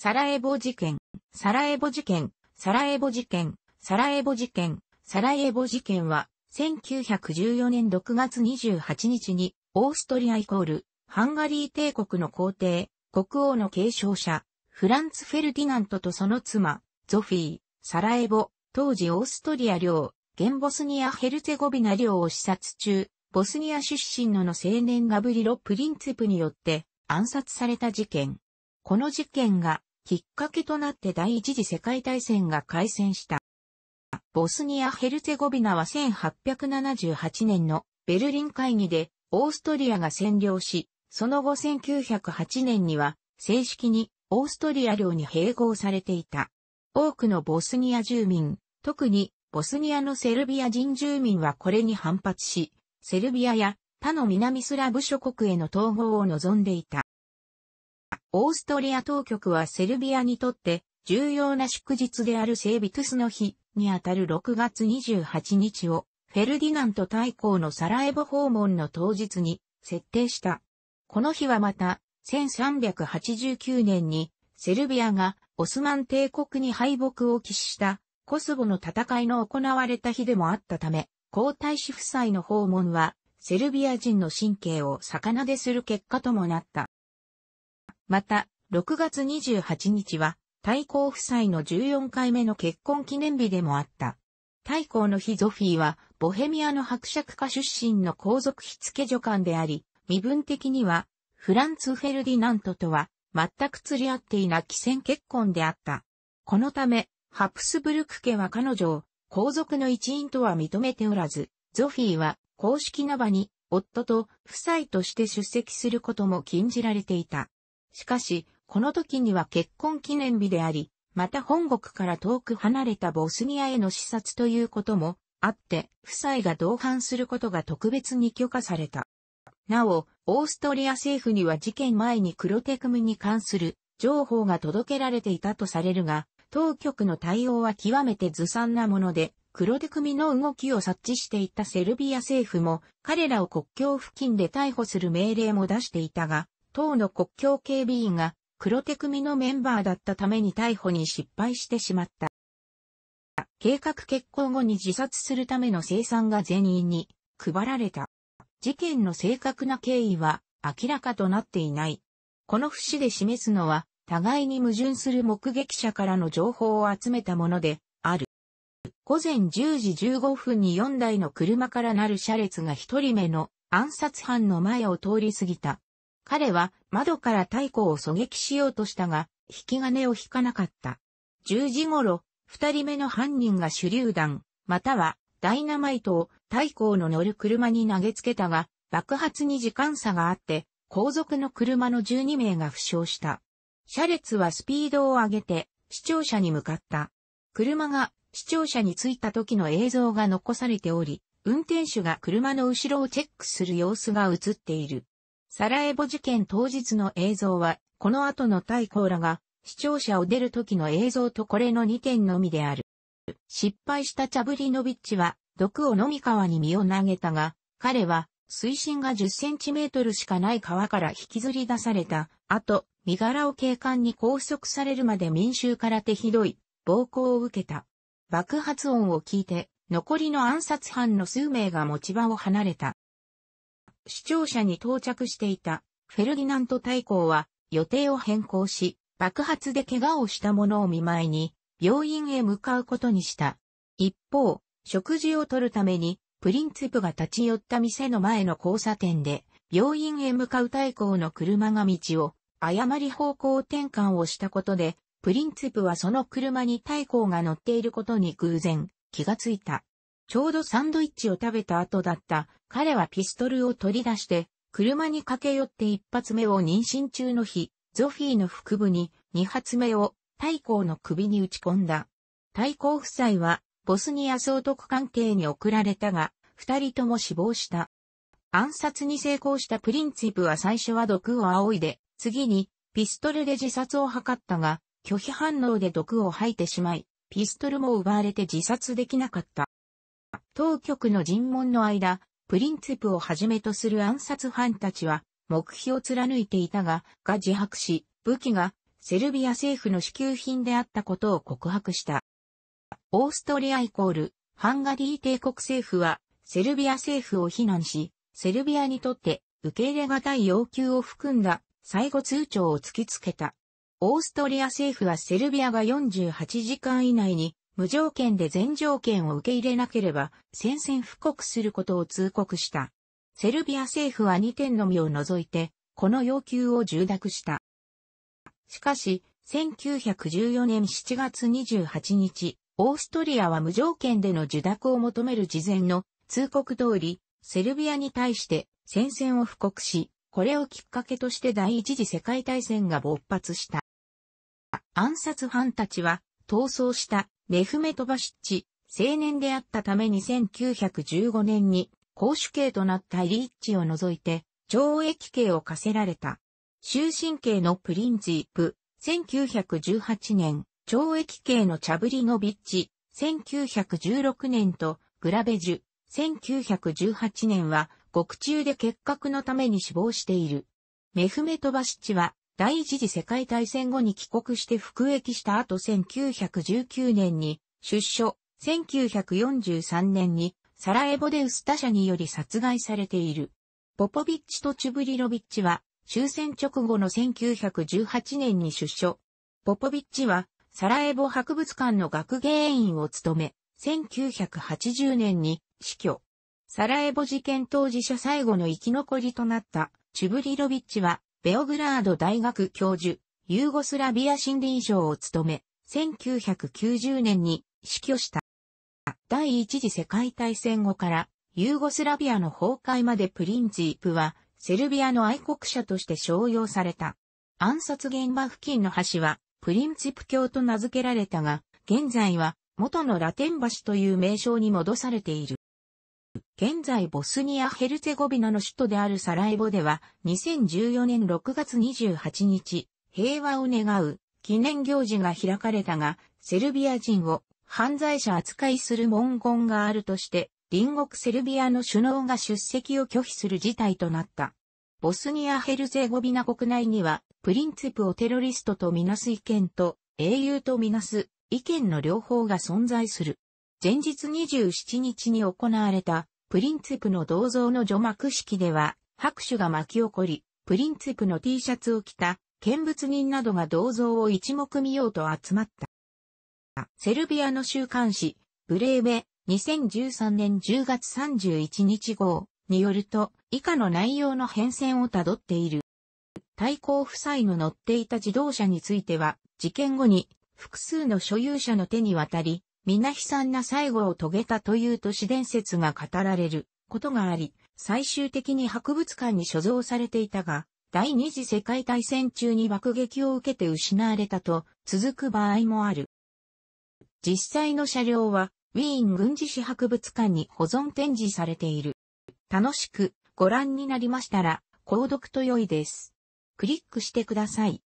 サラエボ事件、サラエボ事件、サラエボ事件、サラエボ事件、サラエボ事件は、1914年6月28日に、オーストリアイコール、ハンガリー帝国の皇帝、国王の継承者、フランツ・フェルディナントとその妻、ゾフィー、サラエボ、当時オーストリア領、現ボスニア・ヘルツェゴビナ領を視察中、ボスニア出身のの青年ガブリロ・プリンツプによって暗殺された事件。この事件がきっかけとなって第一次世界大戦が開戦した。ボスニア・ヘルツェゴビナは1878年のベルリン会議でオーストリアが占領し、その後1908年には正式にオーストリア領に併合されていた。多くのボスニア住民、特にボスニアのセルビア人住民はこれに反発し、セルビアや他の南スラブ諸国への統合を望んでいた。オーストリア当局はセルビアにとって重要な祝日であるセービトゥスの日にあたる6月28日をフェルディナント大公のサラエボ訪問の当日に設定した。この日はまた1389年にセルビアがオスマン帝国に敗北を喫したコスボの戦いの行われた日でもあったため、皇太子夫妻の訪問はセルビア人の神経を逆なでする結果ともなった。また、6月28日は、太公夫妻の14回目の結婚記念日でもあった。太公の日ゾフィーは、ボヘミアの伯爵家出身の皇族火付助女官であり、身分的には、フランツ・フェルディナントとは、全く釣り合っていない既戦結婚であった。このため、ハプスブルク家は彼女を、皇族の一員とは認めておらず、ゾフィーは、公式な場に、夫と夫妻として出席することも禁じられていた。しかし、この時には結婚記念日であり、また本国から遠く離れたボスニアへの視察ということもあって、夫妻が同伴することが特別に許可された。なお、オーストリア政府には事件前に黒手組に関する情報が届けられていたとされるが、当局の対応は極めてずさんなもので、黒手組の動きを察知していたセルビア政府も、彼らを国境付近で逮捕する命令も出していたが、党の国境警備員が黒手組のメンバーだったために逮捕に失敗してしまった。計画決行後に自殺するための生産が全員に配られた。事件の正確な経緯は明らかとなっていない。この節で示すのは、互いに矛盾する目撃者からの情報を集めたもので、ある。午前10時15分に4台の車からなる車列が1人目の暗殺犯の前を通り過ぎた。彼は窓から太鼓を狙撃しようとしたが、引き金を引かなかった。10時頃、二人目の犯人が手榴弾、またはダイナマイトを太鼓の乗る車に投げつけたが、爆発に時間差があって、後続の車の12名が負傷した。車列はスピードを上げて、視聴者に向かった。車が視聴者に着いた時の映像が残されており、運転手が車の後ろをチェックする様子が映っている。サラエボ事件当日の映像は、この後の対抗らが、視聴者を出る時の映像とこれの2点のみである。失敗したチャブリノビッチは、毒を飲み川に身を投げたが、彼は、水深が10センチメートルしかない川から引きずり出された。後、身柄を警官に拘束されるまで民衆から手ひどい、暴行を受けた。爆発音を聞いて、残りの暗殺犯の数名が持ち場を離れた。視聴者に到着していたフェルディナント大公は予定を変更し、爆発で怪我をした者を見舞いに病院へ向かうことにした。一方、食事をとるためにプリンツプが立ち寄った店の前の交差点で病院へ向かう大公の車が道を誤り方向転換をしたことで、プリンツプはその車に大公が乗っていることに偶然気がついた。ちょうどサンドイッチを食べた後だった。彼はピストルを取り出して、車に駆け寄って一発目を妊娠中の日、ゾフィーの腹部に二発目を太鼓の首に打ち込んだ。太鼓夫妻はボスニア総督関係に送られたが、二人とも死亡した。暗殺に成功したプリンツィプは最初は毒を仰いで、次にピストルで自殺を図ったが、拒否反応で毒を吐いてしまい、ピストルも奪われて自殺できなかった。当局の尋問の間、プリンツプをはじめとする暗殺犯たちは、目標を貫いていたが、が自白し、武器がセルビア政府の支給品であったことを告白した。オーストリアイコール、ハンガリー帝国政府は、セルビア政府を非難し、セルビアにとって受け入れ難い要求を含んだ最後通帳を突きつけた。オーストリア政府はセルビアが48時間以内に無条件で全条件を受け入れなければ宣戦布告することを通告した。セルビア政府は2点のみを除いて、この要求を重諾した。しかし、1914年7月28日、オーストリアは無条件での受諾を求める事前の通告通り、セルビアに対して戦線を布告し、これをきっかけとして第一次世界大戦が勃発した。暗殺犯たちは逃走したメフメトバシッチ、青年であったため1915年に公主刑となったリッチを除いて懲役刑を課せられた。終身刑のプリンジープ、1918年、懲役刑のチャブリノビッチ、1916年とグラベジュ、1918年は獄中で結核のために死亡している。メフメトバシッチは第一次世界大戦後に帰国して服役した後1919年に出所、1943年にサラエボデウスタ社により殺害されている。ポポビッチとチュブリロビッチは終戦直後の1918年に出所。ポポビッチはサラエボ博物館の学芸員を務め、1980年に死去。サラエボ事件当事者最後の生き残りとなったチュブリロビッチはベオグラード大学教授、ユーゴスラビア森林相を務め、1990年に死去した。第一次世界大戦後からユーゴスラビアの崩壊までプリンチープはセルビアの愛国者として商用された。暗殺現場付近の橋はプリンチプ橋と名付けられたが、現在は元のラテン橋という名称に戻されている。現在ボスニア・ヘルツェゴビナの首都であるサラエボでは、2014年6月28日、平和を願う記念行事が開かれたが、セルビア人を犯罪者扱いする文言があるとして、隣国セルビアの首脳が出席を拒否する事態となった。ボスニア・ヘルツェゴビナ国内には、プリンツプをテロリストとみなす意見と、英雄とみなす意見の両方が存在する。前日27日に行われたプリンツプの銅像の除幕式では、拍手が巻き起こり、プリンツプの T シャツを着た、見物人などが銅像を一目見ようと集まった。セルビアの週刊誌、ブレーベ、2013年10月31日号によると、以下の内容の変遷をたどっている。対抗夫妻の乗っていた自動車については、事件後に複数の所有者の手に渡り、皆悲惨な最後を遂げたという都市伝説が語られることがあり、最終的に博物館に所蔵されていたが、第二次世界大戦中に爆撃を受けて失われたと続く場合もある。実際の車両は、ウィーン軍事史博物館に保存展示されている。楽しくご覧になりましたら、購読と良いです。クリックしてください。